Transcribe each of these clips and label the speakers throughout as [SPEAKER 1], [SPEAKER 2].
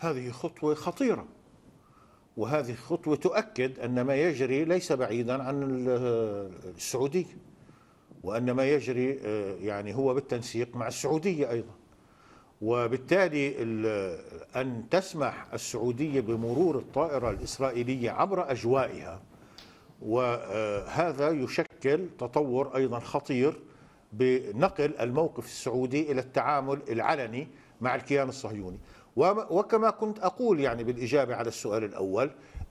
[SPEAKER 1] هذه خطوة خطيرة وهذه خطوة تؤكد أن ما يجري ليس بعيدا عن السعودية وأن ما يجري آه، يعني هو بالتنسيق مع السعودية أيضا وبالتالي أن تسمح السعودية بمرور الطائرة الإسرائيلية عبر أجوائها وهذا آه، يشكل تطور أيضا خطير بنقل الموقف السعودي إلى التعامل العلني مع الكيان الصهيوني وكما كنت أقول يعني بالإجابة على السؤال الأول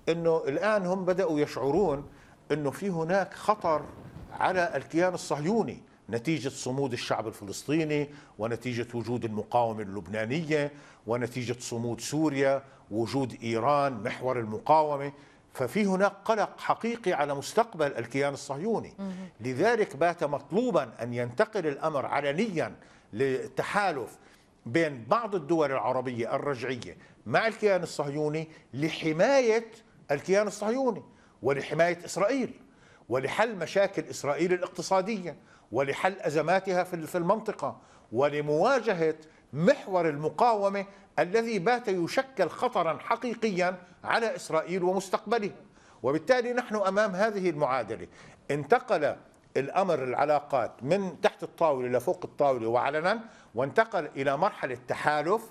[SPEAKER 1] أنه الآن هم بدأوا يشعرون أنه في هناك خطر على الكيان الصهيوني نتيجة صمود الشعب الفلسطيني ونتيجة وجود المقاومة اللبنانية ونتيجة صمود سوريا وجود إيران محور المقاومة ففي هناك قلق حقيقي على مستقبل الكيان الصهيوني لذلك بات مطلوبا أن ينتقل الأمر علنيا للتحالف بين بعض الدول العربية الرجعية مع الكيان الصهيوني لحماية الكيان الصهيوني ولحماية إسرائيل ولحل مشاكل إسرائيل الاقتصادية ولحل أزماتها في المنطقة ولمواجهة محور المقاومة الذي بات يشكل خطرا حقيقيا على إسرائيل ومستقبلها وبالتالي نحن أمام هذه المعادلة انتقل الامر العلاقات من تحت الطاوله لفوق الطاوله وعلنا وانتقل الى مرحله تحالف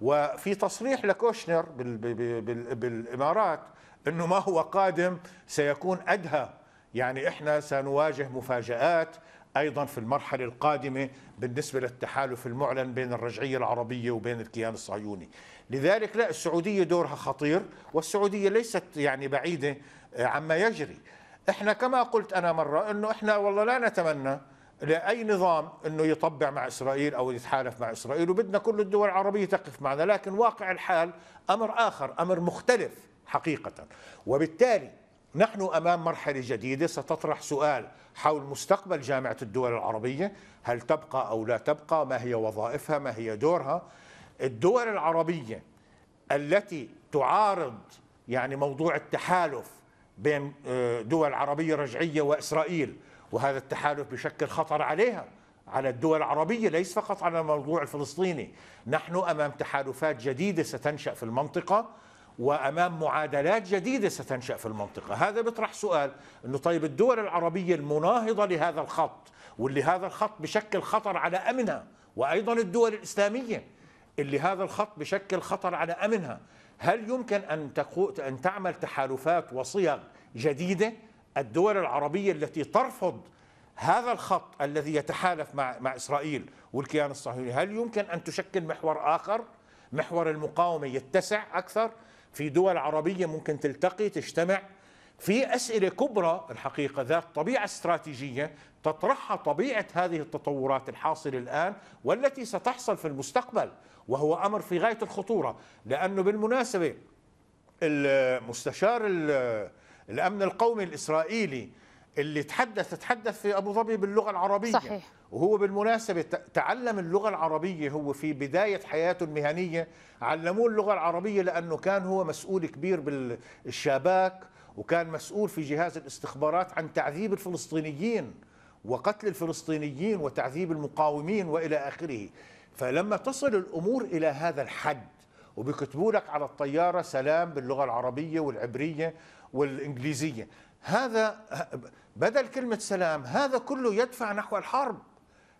[SPEAKER 1] وفي تصريح لكوشنر بالامارات انه ما هو قادم سيكون ادهى يعني احنا سنواجه مفاجات ايضا في المرحله القادمه بالنسبه للتحالف المعلن بين الرجعيه العربيه وبين الكيان الصهيوني، لذلك لا السعوديه دورها خطير والسعوديه ليست يعني بعيده عما يجري، احنا كما قلت انا مره انه احنا والله لا نتمنى لاي نظام انه يطبع مع اسرائيل او يتحالف مع اسرائيل وبدنا كل الدول العربيه تقف معنا لكن واقع الحال امر اخر امر مختلف حقيقه وبالتالي نحن امام مرحله جديده ستطرح سؤال حول مستقبل جامعه الدول العربيه هل تبقى او لا تبقى ما هي وظائفها ما هي دورها الدول العربيه التي تعارض يعني موضوع التحالف بين آه، دول عربية رجعية وإسرائيل وهذا التحالف بشكل خطر عليها على الدول العربية ليس فقط على الموضوع الفلسطيني نحن أمام تحالفات جديدة ستنشأ في المنطقة وأمام معادلات جديدة ستنشأ في المنطقة هذا بيطرح سؤال أنه طيب الدول العربية المناهضة لهذا الخط واللي هذا الخط بشكل خطر على أمنها وأيضا الدول الإسلامية اللي هذا الخط بشكل خطر على أمنها هل يمكن أن, تقو... أن تعمل تحالفات وصيغ جديدة الدول العربية التي ترفض هذا الخط الذي يتحالف مع, مع إسرائيل والكيان الصهيوني هل يمكن أن تشكل محور آخر محور المقاومة يتسع أكثر في دول عربية ممكن تلتقي تجتمع في أسئلة كبرى الحقيقة ذات طبيعة استراتيجية تطرحها طبيعة هذه التطورات الحاصلة الآن والتي ستحصل في المستقبل وهو أمر في غاية الخطورة لأنه بالمناسبة المستشار الأمن القومي الإسرائيلي اللي تحدث تحدث في ابو ظبي باللغه العربيه صحيح. وهو بالمناسبه تعلم اللغه العربيه هو في بدايه حياته المهنيه علموه اللغه العربيه لانه كان هو مسؤول كبير بالشباك وكان مسؤول في جهاز الاستخبارات عن تعذيب الفلسطينيين وقتل الفلسطينيين وتعذيب المقاومين والى اخره فلما تصل الامور الى هذا الحد وبيكتبوا لك على الطياره سلام باللغه العربيه والعبريه والانجليزيه هذا بدل كلمه سلام هذا كله يدفع نحو الحرب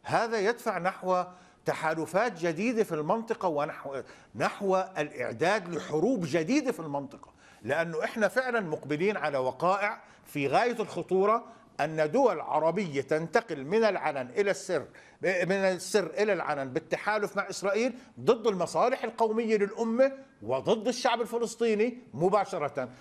[SPEAKER 1] هذا يدفع نحو تحالفات جديده في المنطقه ونحو نحو الاعداد لحروب جديده في المنطقه لانه احنا فعلا مقبلين على وقائع في غايه الخطوره أن دول عربية تنتقل من العلن إلى السر من السر إلى العلن بالتحالف مع إسرائيل ضد المصالح القومية للأمة وضد الشعب الفلسطيني مباشرة